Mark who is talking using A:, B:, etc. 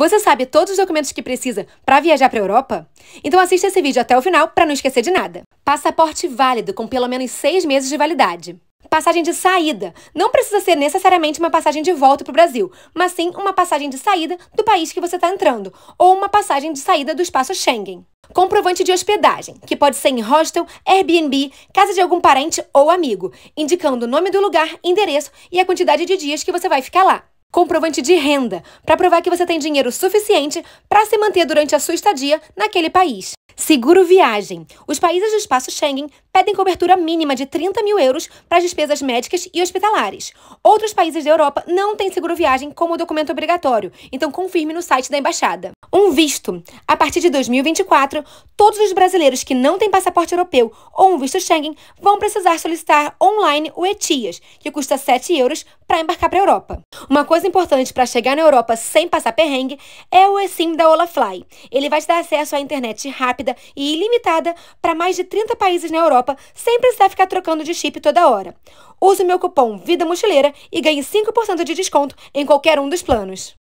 A: Você sabe todos os documentos que precisa para viajar para a Europa? Então assista esse vídeo até o final para não esquecer de nada. Passaporte válido com pelo menos seis meses de validade. Passagem de saída. Não precisa ser necessariamente uma passagem de volta para o Brasil, mas sim uma passagem de saída do país que você está entrando, ou uma passagem de saída do espaço Schengen. Comprovante de hospedagem, que pode ser em hostel, Airbnb, casa de algum parente ou amigo, indicando o nome do lugar, endereço e a quantidade de dias que você vai ficar lá comprovante de renda, para provar que você tem dinheiro suficiente para se manter durante a sua estadia naquele país. Seguro viagem. Os países do espaço Schengen pedem cobertura mínima de 30 mil euros para as despesas médicas e hospitalares. Outros países da Europa não têm seguro viagem como documento obrigatório, então confirme no site da embaixada. Um visto. A partir de 2024, todos os brasileiros que não têm passaporte europeu ou um visto Schengen vão precisar solicitar online o ETIAS, que custa 7 euros para embarcar para a Europa. Uma coisa coisa importante para chegar na Europa sem passar perrengue é o eSIM da Olafly. Ele vai te dar acesso à internet rápida e ilimitada para mais de 30 países na Europa sem precisar ficar trocando de chip toda hora. Use o meu cupom Vida Mochileira e ganhe 5% de desconto em qualquer um dos planos.